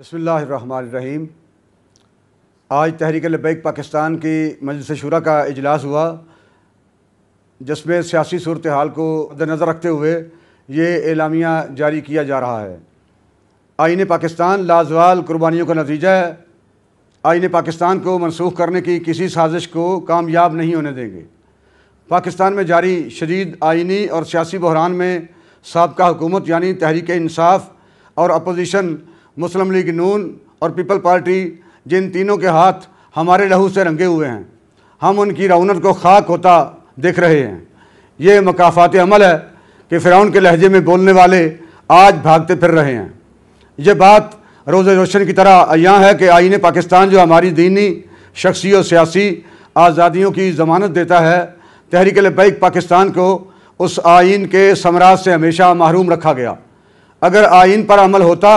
बसमीम आज तहरीक लबैक पाकिस्तान की मजलिस शुरा का अजलास हुआ जिसमें सियासी सूरत हाल को मद्दनज़र रखते हुए ये एलामिया जारी किया जा रहा है आइन पाकिस्तान लाजवाल कुर्बानियों का नतीजा है आइन पाकिस्तान को मनसूख करने की किसी साजिश को कामयाब नहीं होने देंगे पाकिस्तान में जारी शदीद आइनी और सियासी बहरान में सबका हुकूमत यानी तहरीक इंसाफ और अपोजिशन मुस्लिम लीग नून और पीपल पार्टी जिन तीनों के हाथ हमारे लहू से रंगे हुए हैं हम उनकी रौनत को खाक होता देख रहे हैं ये मकाफात अमल है कि फ़िरौन के लहजे में बोलने वाले आज भागते फिर रहे हैं ये बात रोज़ रोशन की तरह यहाँ है कि आइन पाकिस्तान जो हमारी दीनी शख्सी और सियासी आज़ादियों की ज़मानत देता है तहरीक लबैक पाकिस्तान को उस आइन के समराज से हमेशा महरूम रखा गया अगर आइन पर अमल होता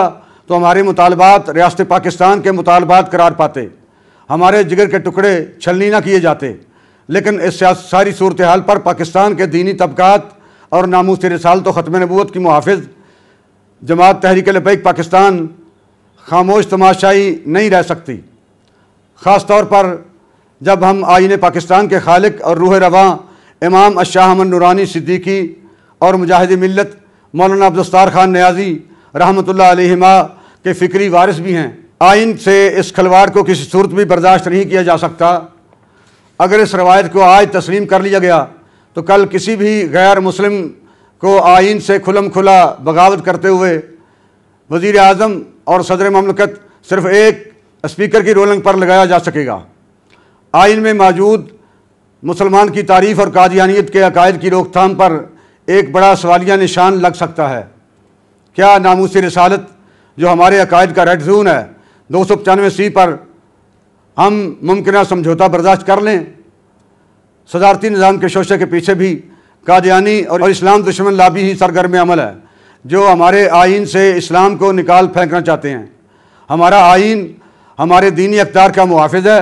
तो हमारे मुतालबात रियासत पाकिस्तान के मुतालबात करार पाते हमारे जिगर के टुकड़े छलनी ना किए जाते लेकिन इस सारी सूरत हाल पर पाकिस्तान के दीनी तबकात और नामूस रसाल तो ख़त्म नबूत की मुहाफ़ जमात तहरीक लबैक पाकिस्तान खामोश तमाशाई नहीं रह सकती ख़ास तौर पर जब हम आइन पाकिस्तान के खालिक और रूह रवा इमाम अशाह अमन नूरानी सिद्दीकी और मुजाहिद मिलत मौलाना अब्दस्तार ख़ान न्याजी रहमत ला के फ़िक्री वारिस भी हैं आइन से इस खलवाड़ को किसी सूरत भी बर्दाश्त नहीं किया जा सकता अगर इस रवायत को आज तस्लीम कर लिया गया तो कल किसी भी गैर मुस्लिम को आइन से खुलम खुला बगावत करते हुए वज़ी अजम और सदर ममलकत सिर्फ एक स्पीकर की रोलिंग पर लगाया जा सकेगा आइन में मौजूद मुसलमान की तारीफ़ और कादियानियत के अकायद की रोकथाम पर एक बड़ा सवालिया निशान लग सकता है क्या नामूसी रसालत जो हमारे अकायद का रेड जोन है दो सौ पचानवे सी पर हम मुमकिन समझौता बर्दाश्त कर लें सदारती निज़ाम के शोशे के पीछे भी कादयानी और इस्लाम दुश्मन लाभी ही सरगर्म अमल है जो हमारे आइन से इस्लाम को निकाल फेंकना चाहते हैं हमारा आइन हमारे दीनी अख्तार का मुहाफ़ है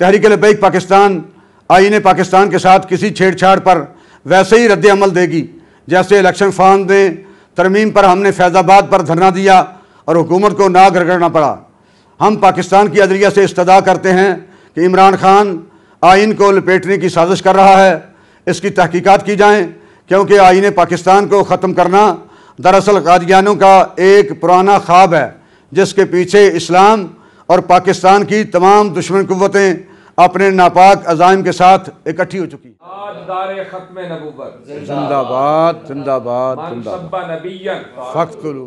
तहरीक लबैक पाकिस्तान आइन पाकिस्तान के साथ किसी छेड़छाड़ पर वैसे ही रद्द अमल देगी जैसे इलेक्शन फॉर्म में तरमीम पर हमने फैज़ाबाद पर धरना दिया और हुकूमत को नाक रगड़ना पड़ा हम पाकिस्तान की अदलिया से इस्तदा करते हैं कि इमरान खान आइन को लपेटने की साजिश कर रहा है इसकी तहकीकत की जाएँ क्योंकि आइन पाकिस्तान को ख़त्म करना दरअसल कादियानों का एक पुराना ख्वाब है जिसके पीछे इस्लाम और पाकिस्तान की तमाम दुश्मन कुतें अपने नापाक अजाइम के साथ इकट्ठी हो चुकी जिंदाबाद जिंदाबाद